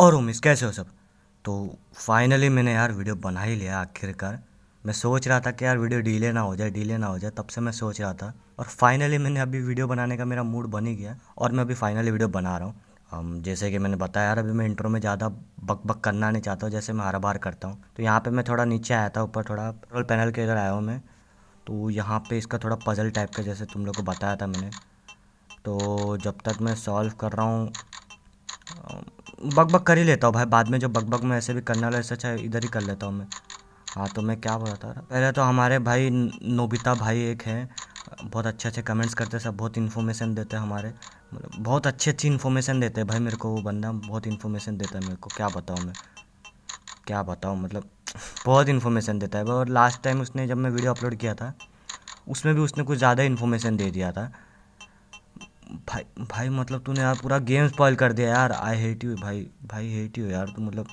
और उमेश कैसे हो सब तो फाइनली मैंने यार वीडियो बना ही लिया आखिरकार मैं सोच रहा था कि यार वीडियो डीले ना हो जाए डीले ना हो जाए तब से मैं सोच रहा था और फाइनली मैंने अभी वीडियो बनाने का मेरा मूड बन ही गया और मैं अभी फाइनली वीडियो बना रहा हूँ हम जैसे कि मैंने बताया यार अभी मैं इंट्रो में ज़्यादा बक बक करना नहीं चाहता हूँ जैसे मैं हर बार करता हूँ तो यहाँ पर मैं थोड़ा नीचे आया था ऊपर थोड़ा पैनल के इधर आया हूँ मैं तो यहाँ पर इसका थोड़ा पज़ल टाइप का जैसे तुम लोग को बताया था मैंने तो जब तक मैं सॉल्व कर रहा हूँ बक बक कर ही लेता हूँ भाई बाद में जो बक बक में ऐसे भी करने वाला ऐसे अच्छा इधर ही कर लेता हूँ मैं हाँ तो मैं क्या बताता था पहले तो हमारे भाई नोबिता भाई एक हैं बहुत अच्छे अच्छे कमेंट्स करते सब बहुत इन्फॉर्मेशन देते हैं हमारे मतलब बहुत अच्छी अच्छी इन्फॉर्मेशन देते हैं भाई मेरे को वो बंदा बहुत इन्फॉर्मेशन देता है मेरे को क्या बताऊँ मैं क्या बताऊँ मतलब बहुत इन्फॉर्मेशन देता है और लास्ट टाइम उसने जब मैं वीडियो अपलोड किया था उसमें भी उसने कुछ ज़्यादा इन्फॉर्मेशन दे दिया था भाई भाई मतलब तूने यार पूरा गेम स्पॉइल कर दिया यार आई हेट यू भाई भाई हेट यू यार तू मतलब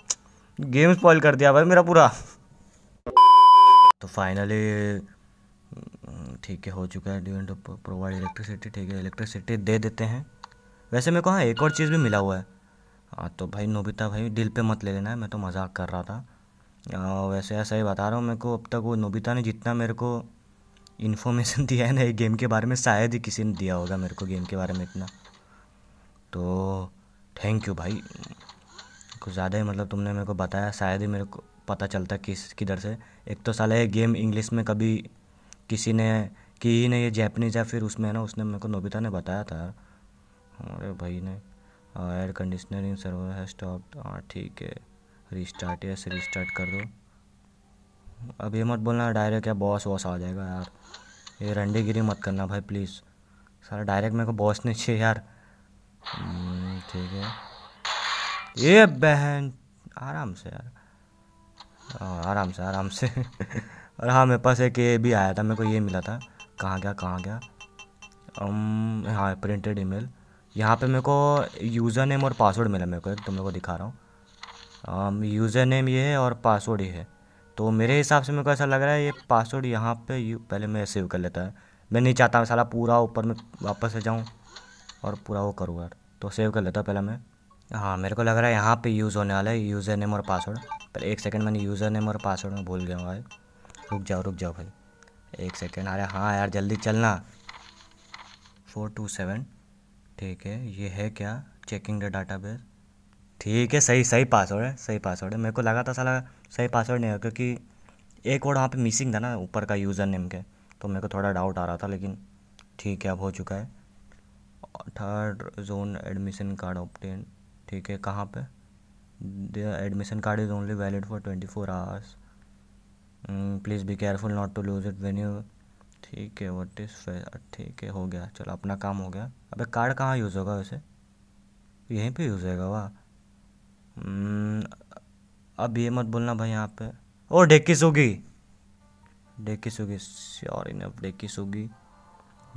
गेम स्पॉइल कर दिया भाई मेरा पूरा तो फाइनली ठीक है हो चुका है डिवेंट प्रोवाइड इलेक्ट्रिसिटी ठीक है इलेक्ट्रिसिटी दे देते हैं वैसे मेरे को हाँ एक और चीज़ भी मिला हुआ है हाँ तो भाई नोबिता भाई दिल पे मत ले लेना है मैं तो मजाक कर रहा था आ, हाँ, वैसे ऐसा ही बता रहा हूँ मेरे को अब तक वो नोबिता ने जितना मेरे को इन्फॉर्मेशन दिया है ना ये गेम के बारे में शायद ही किसी ने दिया होगा मेरे को गेम के बारे में इतना तो थैंक यू भाई कुछ ज़्यादा ही मतलब तुमने मेरे को बताया शायद ही मेरे को पता चलता किस किधर से एक तो साला ये गेम इंग्लिश में कभी किसी ने कि ही नहीं ये जैपनीज है फिर उसमें ना उसने मेरे को नोबिता ने बताया था अरे भाई ने एयर कंडीशनर इन सर्वर है स्टॉप हाँ ठीक है रिस्टार्ट यस रिस्टार्ट कर दो अब ये मत बोलना डायरेक्ट या बॉस वॉस आ जाएगा यार ये गिरी मत करना भाई प्लीज़ सर डायरेक्ट मेरे को बॉस नहीं चाहिए यार हम्म, ठीक है ये बहन आराम से यार हाँ, आराम से आराम से और हाँ मेरे पास एक ये भी आया था मेरे को ये मिला था कहाँ गया कहाँ गया अम हाँ प्रिंटेड ईमेल यहाँ पे मेरे को यूज़र नेम और पासवर्ड मिला मेरे को एक तुम तो लोग को दिखा रहा हूँ यूज़र नेम ये है और पासवर्ड ये है तो मेरे हिसाब से मेरे को ऐसा लग रहा है ये पासवर्ड यहाँ पे यू पहले मैं सेव कर लेता है मैं नहीं चाहता मैं पूरा ऊपर में वापस से जाऊँ और पूरा वो करूँ यार तो सेव कर लेता पहले मैं हाँ मेरे को लग रहा है यहाँ पे यूज़ होने वाला है यूज़र नेम और पासवर्ड पर एक सेकंड मैंने यूज़र नेम और पासवर्ड में भूल गया हूँ भाई रुक जाओ रुक जाओ भाई एक सेकंड अरे हाँ यार जल्दी चलना फोर टू सेवन ठीक है ये है क्या चेकिंग द डाटा बेस ठीक है सही सही पासवर्ड है सही पासवर्ड है मेरे को लगा था साला सही पासवर्ड नहीं है क्योंकि एक वर्ड वहाँ पे मिसिंग था ना ऊपर का यूज़र नेम के तो मेरे को थोड़ा डाउट आ रहा था लेकिन ठीक है अब हो चुका है third zone admission card obtain ठीक है कहाँ पे the admission card is only valid for twenty four hours please be careful not to lose it when you ठीक है वट इज़ ठीक है हो गया चलो अपना काम हो गया अबे कार्ड कहाँ यूज़ होगा वैसे यहीं पे यूज़ होगा वाह हम्म, अब ये मत बोलना भाई यहाँ पे और Dekisugi Dekisugi sure enough Dekisugi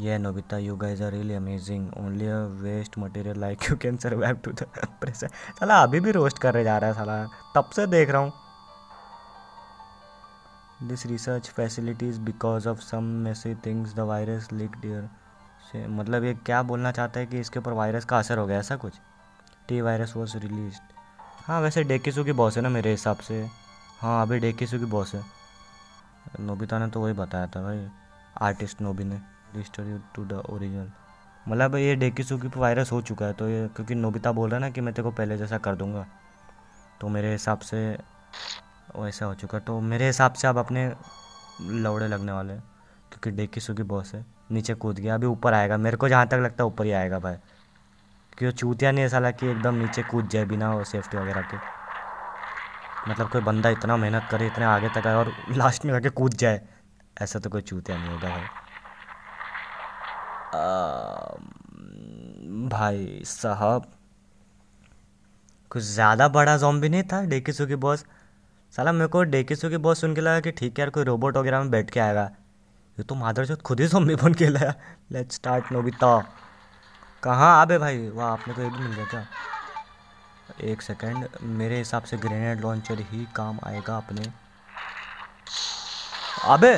ये Nobita you guys are really amazing only a waste material like you can survive to the pressure. साला अभी भी रोस्ट कर रहे जा रहा है साला तब से देख रहा हूँ this research facilities because of some messy things the virus leak dear से मतलब ये क्या बोलना चाहता है कि इसके ऊपर वायरस का असर हो गया ऐसा कुछ टी वायरस वॉज रिलीज हाँ वैसे सू की बॉस है ना मेरे हिसाब से हाँ अभी सू की बॉस है नोबिता ने तो वही बताया था भाई आर्टिस्ट नोबी ने रिस्टोरी टू द ओरिजिनल मतलब ये डेकिसू की वायरस हो चुका है तो ये क्योंकि नोबिता बोल रहा है ना कि मैं तेरे को पहले जैसा कर दूंगा तो मेरे हिसाब से वैसा हो चुका तो मेरे हिसाब से आप अपने लौड़े लगने वाले हैं क्योंकि सू की बॉस है नीचे कूद गया अभी ऊपर आएगा मेरे को जहाँ तक लगता है ऊपर ही आएगा भाई क्यों चूतिया नहीं है साला कि एकदम नीचे कूद जाए बिना सेफ्टी वगैरह के मतलब कोई बंदा इतना मेहनत करे इतने आगे तक आए और लास्ट में जाके कूद जाए ऐसा तो कोई चूतिया नहीं होगा भाई भाई साहब कुछ ज़्यादा बड़ा जॉम नहीं था डेकिसू की बॉस साला मेरे को डेकिसू की बॉस सुन के लगा कि ठीक है यार कोई रोबोट वगैरह में बैठ के आएगा ये तो माधर खुद ही जॉम्बी बन के लाया लेट्स स्टार्ट नो बिता कहाँ आबे भाई वाह आपने तो ये भी मिल गया क्या एक सेकेंड मेरे हिसाब से ग्रेनेड लॉन्चर ही काम आएगा अपने अबे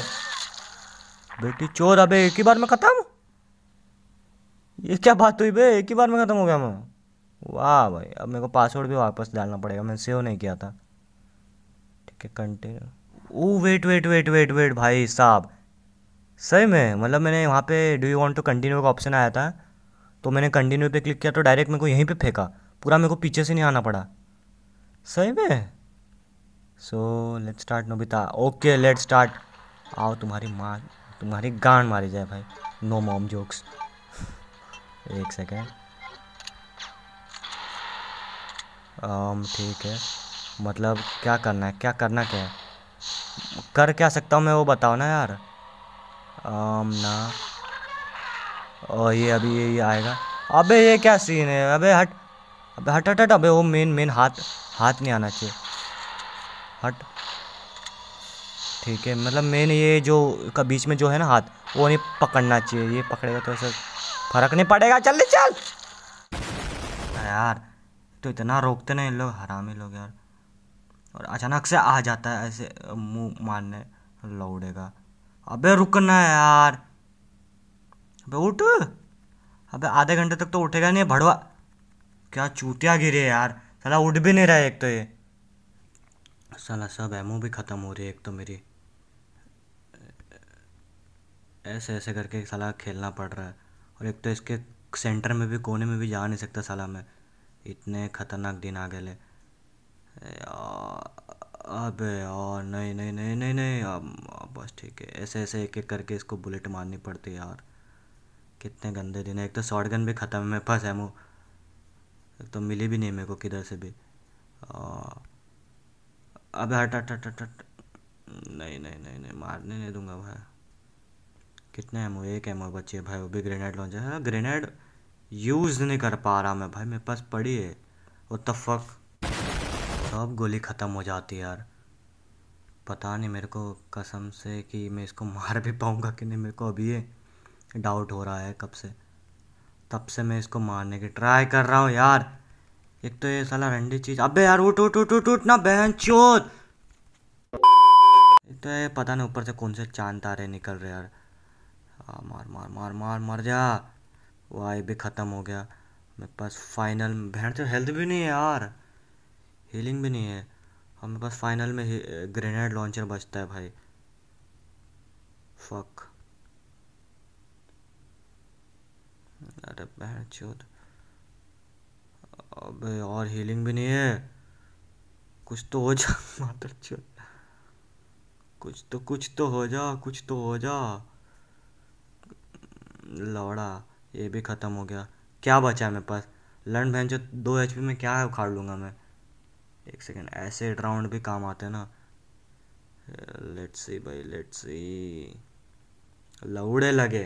बेटी चोर अबे एक ही बार में ख़त्म ये क्या बात हुई बे एक ही बार में ख़त्म हो गया मैं वाह भाई अब मेरे को पासवर्ड भी वापस डालना पड़ेगा मैंने सेव नहीं किया था ठीक है continue oh wait wait wait wait wait भाई साहब सही में मतलब मैंने वहाँ पे do you want to continue का ऑप्शन आया था तो मैंने कंटिन्यू पे क्लिक किया तो डायरेक्ट मेरे को यहीं पे फेंका पूरा मेरे को पीछे से नहीं आना पड़ा सही में so let start Nobita okay let start आओ तुम्हारी माँ तुम्हारी गांड मारी जाए भाई नो मॉम जोक्स एक सेकेंड um, ठीक है मतलब क्या करना है क्या करना क्या है कर क्या सकता हूँ मैं वो बताओ ना यार आम, um, ना और ये अभी ये, आएगा अबे ये क्या सीन है अबे हट अबे हट हट हट अबे वो मेन मेन हाथ हाथ नहीं आना चाहिए हट ठीक है मतलब मेन ये जो का बीच में जो है ना हाथ वो नहीं पकड़ना चाहिए ये पकड़ेगा तो ऐसा फर्क नहीं पड़ेगा चल चल यार तो इतना रोकते ना इन लोग हरामी लोग यार और अचानक से आ जाता है ऐसे मुंह मारने लौड़ेगा अबे रुकना यार अबे उठ अबे आधे घंटे तक तो उठेगा नहीं भड़वा क्या चूतिया गिरे यार साला उठ भी नहीं रहा है एक तो ये साला सब एमओ भी ख़त्म हो रही है एक तो मेरी ऐसे ऐसे करके साला खेलना पड़ रहा है और एक तो इसके सेंटर में भी कोने में भी जा नहीं सकता साला मैं इतने ख़तरनाक दिन आ गए अबे यार नहीं नहीं नहीं नहीं नहीं अब बस ठीक है ऐसे ऐसे एक एक करके इसको बुलेट मारनी पड़ती है यार कितने गंदे दिन है एक तो शॉर्ट गन भी ख़त्म है मेरे पास एमओ एक तो मिली भी नहीं मेरे को किधर से भी अब हट हट हट हट हट नहीं नहीं नहीं नहीं मारने नहीं दूंगा भाई कितने एमओ एक एमओ बची है भाई वो भी ग्रेनेड लॉन्चर है ग्रेनेड यूज़ नहीं कर पा रहा मैं भाई मेरे पास पड़ी है वो तफक सब गोली ख़त्म हो जाती है यार पता नहीं मेरे को कसम से कि मैं इसको मार भी पाऊँगा कि नहीं मेरे को अभी ये डाउट हो रहा है कब से तब से मैं इसको मारने की ट्राई कर रहा हूँ यार एक तो ये साला रंडी चीज़ अबे यार उठ उठ उठ उठ उठ ना बहन चोत एक तो ये पता नहीं ऊपर से कौन से चांद तारे निकल रहे यार आ, हाँ, मार मार मार मार मर जा वाई भी ख़त्म हो गया मेरे पास फाइनल बहन तो हेल्थ भी नहीं है यार हीलिंग भी नहीं है हमारे हाँ, पास फाइनल में ग्रेनेड लॉन्चर बचता है भाई फक बहन चोद अब और हीलिंग भी नहीं है कुछ तो हो जा मातर चोद कुछ तो कुछ तो हो जा कुछ तो हो जा लौड़ा ये भी ख़त्म हो गया क्या बचा मेरे पास लंड बहन जो दो एच में क्या उखाड़ लूँगा मैं एक सेकेंड ऐसे राउंड भी काम आते हैं ना लेट्स सी भाई लेट्स सी लौड़े लगे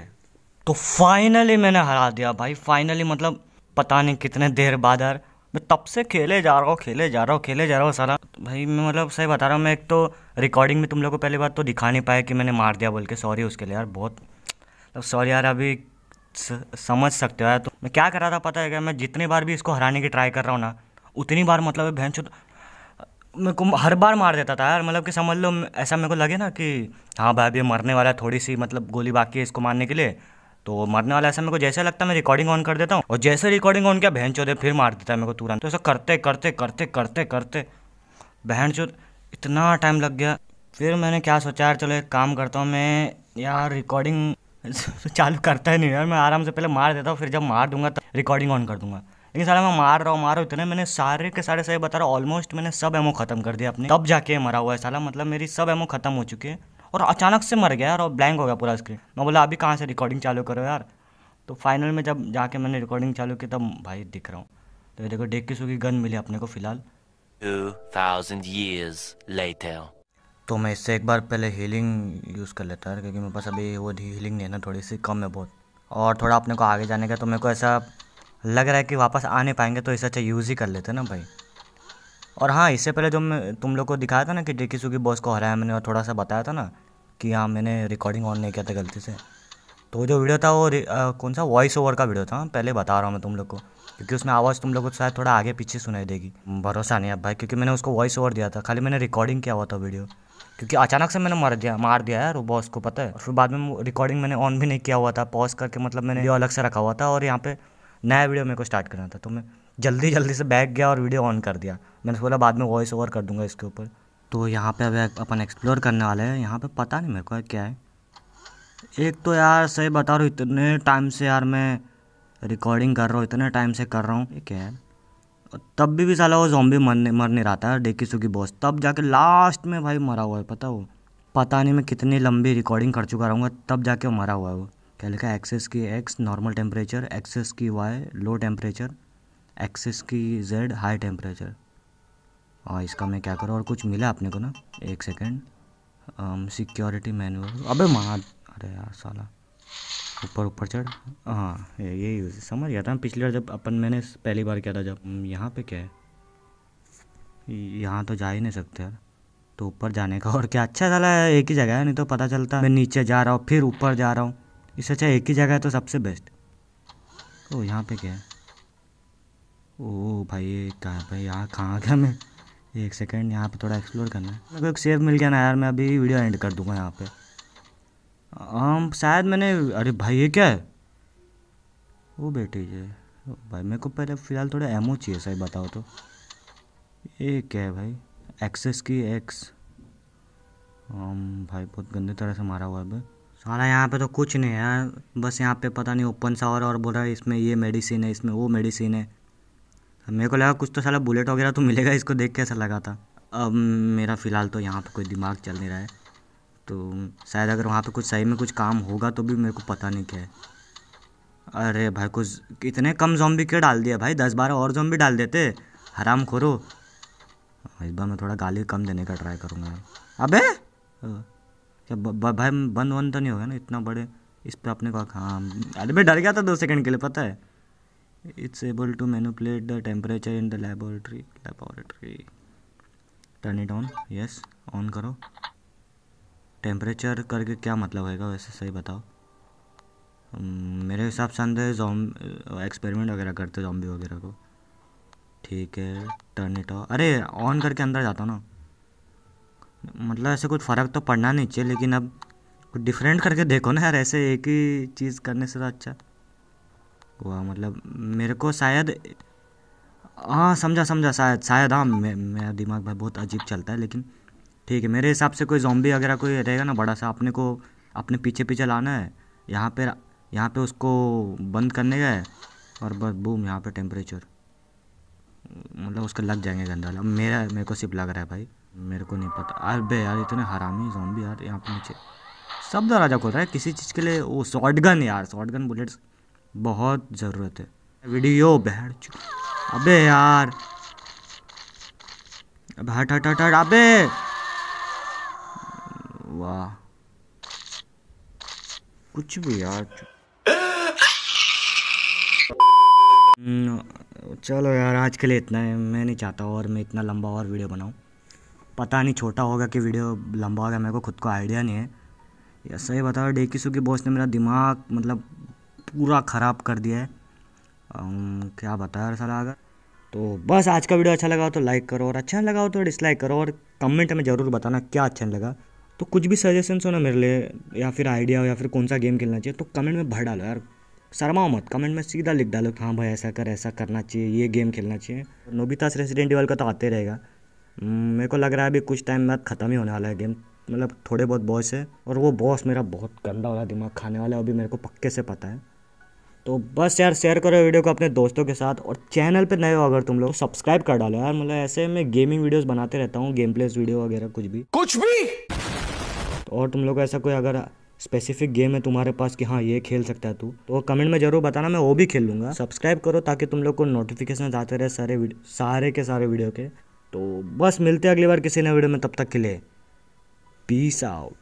तो फाइनली मैंने हरा दिया भाई फाइनली मतलब पता नहीं कितने देर बाद यार मैं तब से खेले जा रहा हूँ खेले जा रहा हूँ खेले जा रहा हूँ सारा तो भाई मैं मतलब सही बता रहा हूँ मैं एक तो रिकॉर्डिंग में तुम लोग को पहली बार तो दिखा नहीं पाया कि मैंने मार दिया बोल के सॉरी उसके लिए यार बहुत मतलब सॉरी यार अभी समझ सकते हो यार तो मैं क्या कर रहा था पता है क्या मैं जितनी बार भी इसको हराने की ट्राई कर रहा हूँ ना उतनी बार मतलब भैंस मेरे को हर बार मार देता था यार मतलब कि समझ लो ऐसा मेरे को लगे ना कि हाँ भाई अभी मरने वाला है थोड़ी सी मतलब गोली बाकी है इसको मारने के लिए तो मरने वाला ऐसा मेरे को जैसे लगता है मैं रिकॉर्डिंग ऑन कर देता हूँ और जैसे रिकॉर्डिंग ऑन किया बहन चौधे फिर मार देता है मेरे को तुरंत तो ऐसा करते करते करते करते करते बहन चौध इतना टाइम लग गया फिर मैंने क्या सोचा यार चलो एक काम करता हूँ मैं यार रिकॉर्डिंग चालू करता ही नहीं यार मैं आराम से पहले मार देता हूँ फिर जब मार दूंगा तब रिकॉर्डिंग ऑन कर दूंगा लेकिन सारा मैं मार रहा हूँ मार रहा हूँ इतने मैंने सारे के सारे सही बता रहा हूँ ऑलमोस्ट मैंने सब एमओ खत्म कर दिया अपने तब जाके मरा हुआ है साला मतलब मेरी सब एमओ खत्म हो चुकी है और अचानक से मर गया यार और ब्लैंक हो गया पूरा स्क्रीन मैं बोला अभी कहाँ से रिकॉर्डिंग चालू करो यार तो फाइनल में जब जाके मैंने रिकॉर्डिंग चालू की तब भाई दिख रहा हूँ तो ये देखो डेक की सुखी गन मिली अपने को फिलहाल तो मैं इससे एक बार पहले हीलिंग यूज़ कर लेता है क्योंकि मेरे पास अभी वो हीलिंग नहीं है ना थोड़ी सी कम है बहुत और थोड़ा अपने को आगे जाने का तो मेरे को ऐसा लग रहा है कि वापस आ नहीं पाएंगे तो इसे अच्छा यूज़ ही कर लेते ना भाई और हाँ इससे पहले जो मैं तुम लोग को दिखाया था ना कि डेकी सुखी बॉस को हराया मैंने और थोड़ा सा बताया था ना कि हाँ मैंने रिकॉर्डिंग ऑन नहीं किया था गलती से तो जो वीडियो था वो आ, कौन सा वॉइस ओवर का वीडियो था पहले बता रहा हूँ मैं तुम लोग को क्योंकि उसमें आवाज़ तुम लोग को शायद थोड़ा आगे पीछे सुनाई देगी भरोसा नहीं अब भाई क्योंकि मैंने उसको वॉइस ओवर दिया था खाली मैंने रिकॉर्डिंग किया हुआ था वीडियो क्योंकि अचानक से मैंने मर दिया मार दिया यार बॉस को पता है और फिर बाद में रिकॉर्डिंग मैंने ऑन भी नहीं किया हुआ था पॉज करके मतलब मैंने वीडियो अलग से रखा हुआ था और यहाँ पे नया वीडियो मेरे को स्टार्ट करना था तो मैं जल्दी जल्दी से बैग गया और वीडियो ऑन कर दिया मैंने बोला बाद में वॉइस ओवर कर दूंगा इसके ऊपर तो यहाँ पे अभी अपन एक्सप्लोर करने वाले हैं यहाँ पे पता नहीं मेरे को क्या है एक तो यार सही बता रहा हूँ इतने टाइम से यार मैं रिकॉर्डिंग कर रहा हूँ इतने टाइम से कर रहा हूँ ये क्या है तब भी भी साला वो जॉम्बी मरने मर नहीं रहा था डेकी सुखी बॉस तब जाके लास्ट में भाई मरा हुआ है पता वो पता नहीं मैं कितनी लंबी रिकॉर्डिंग कर चुका रहूँगा तब जाके वो मरा हुआ है वो क्या लिखा एक्सेस की एक्स नॉर्मल टेम्परेचर एक्सेस की वाई लो टेम्परेचर एक्सिस की जेड हाई टेम्परेचर और इसका मैं क्या करूँ और कुछ मिला अपने को ना एक सेकेंड सिक्योरिटी मैनुअल अबे महा अरे यार साला ऊपर ऊपर चढ़ हाँ ये यूज समझ गया था पिछली बार जब अपन मैंने पहली बार किया था जब यहाँ पे क्या है यहाँ तो जा ही नहीं सकते यार तो ऊपर जाने का और क्या अच्छा साला एक ही जगह है नहीं तो पता चलता मैं नीचे जा रहा हूँ फिर ऊपर जा रहा हूँ इससे अच्छा एक ही जगह है तो सबसे बेस्ट तो यहाँ पे क्या है ओह भाई ये भाई यहाँ कहाँ गया मैं एक सेकेंड यहाँ पे थोड़ा एक्सप्लोर करना है मेरे को एक सेव मिल गया ना यार मैं अभी वीडियो एंड कर दूंगा यहाँ पे हम शायद मैंने अरे भाई ये क्या है वो बेटे ये भाई मेरे को पहले फ़िलहाल थोड़ा एमओ चाहिए सही बताओ तो ये क्या है भाई एक्सेस की एक्स हम भाई बहुत गंदे तरह से मारा हुआ है सारा यहाँ पे तो कुछ नहीं है यार बस यहाँ पे पता नहीं ओपन सा और, और बोल रहा है इसमें ये मेडिसिन है इसमें वो मेडिसिन है मेरे को लगा कुछ तो साला बुलेट वगैरह तो मिलेगा इसको देख के ऐसा लगा था अब मेरा फ़िलहाल तो यहाँ पर कोई दिमाग चल नहीं रहा है तो शायद अगर वहाँ पर कुछ सही में कुछ काम होगा तो भी मेरे को पता नहीं क्या है अरे भाई कुछ इतने कम जॉम्बी क्यों डाल दिया भाई दस बारह और जॉम्बी डाल देते हराम खोरो इस बार मैं थोड़ा गाली कम देने का ट्राई करूँगा अबे क्या भाई बंद वंद तो नहीं होगा ना इतना बड़े इस पर अपने को हाँ अरे भाई डर गया था दो सेकंड के लिए पता है it's able to manipulate the temperature in the laboratory laboratory turn it on yes on करो टेम्परेचर करके क्या मतलब होगा वैसे सही बताओ hmm, मेरे हिसाब से अंदर जॉम एक्सपेरिमेंट uh, वगैरह करते जॉम्बी वगैरह को ठीक है टर्न इट ऑफ अरे ऑन करके अंदर जाता ना मतलब ऐसे कुछ फ़र्क तो पड़ना नहीं चाहिए लेकिन अब कुछ डिफरेंट करके देखो ना यार ऐसे एक ही चीज़ करने से तो अच्छा हुआ मतलब मेरे को शायद हाँ समझा समझा शायद शायद हाँ मे, मेरा दिमाग भाई बहुत अजीब चलता है लेकिन ठीक है मेरे हिसाब से कोई जॉम्बी वगैरह कोई रहेगा ना बड़ा सा अपने को अपने पीछे पीछे लाना है यहाँ पे यहाँ पे उसको बंद करने का है और बस बूम यहाँ पे टेम्परेचर मतलब उसका लग जाएंगे गंदा अब मेरा मेरे को सिर्फ लग रहा है भाई मेरे को नहीं पता अरे यार इतने हरामी जॉम्बी यार यहाँ पे नीचे सब दराजा खोल रहा है किसी चीज़ के लिए वो शॉर्ट गन यार शॉर्ट गन बुलेट्स बहुत ज़रूरत है वीडियो अबे यार अब हट हट हट हट अबे वाह कुछ भी यार हम्म, चलो यार आज के लिए इतना है मैं नहीं चाहता और मैं इतना लंबा और वीडियो बनाऊं पता नहीं छोटा होगा कि वीडियो लंबा होगा मेरे को खुद को आइडिया नहीं है या सही बताओ डेकी सुखी बॉस ने मेरा दिमाग मतलब पूरा ख़राब कर दिया है क्या बताया यार साला अगर तो बस आज का वीडियो अच्छा लगा हो तो लाइक करो और अच्छा लगा हो तो डिसलाइक करो और कमेंट में ज़रूर बताना क्या अच्छा लगा तो कुछ भी सजेशंस हो ना मेरे लिए या फिर आइडिया हो या फिर कौन सा गेम खेलना चाहिए तो कमेंट में भर डालो यार शर्माओ मत कमेंट में सीधा लिख डालो हाँ भाई ऐसा कर ऐसा करना चाहिए ये गेम खेलना चाहिए नोबितास रेसिडेंट वाल का तो आते रहेगा मेरे को लग रहा है अभी कुछ टाइम बाद ख़त्म ही होने वाला है गेम मतलब थोड़े बहुत बॉस है और वो बॉस मेरा बहुत गंदा वाला दिमाग खाने वाला है अभी मेरे को पक्के से पता है तो बस यार शेयर करो वीडियो को अपने दोस्तों के साथ और चैनल पे नए हो अगर तुम लोग सब्सक्राइब कर डालो यार मतलब ऐसे मैं गेमिंग वीडियोस बनाते रहता हूँ गेम प्लेस वीडियो वगैरह कुछ भी कुछ भी तो और तुम लोग ऐसा कोई अगर स्पेसिफिक गेम है तुम्हारे पास कि हाँ ये खेल सकता है तू तो कमेंट में जरूर बताना मैं वो भी खेल लूँगा सब्सक्राइब करो ताकि तुम लोग को नोटिफिकेशन आते रहे सारे सारे के सारे वीडियो के तो बस मिलते अगली बार किसी नए वीडियो में तब तक के लिए पीस आउट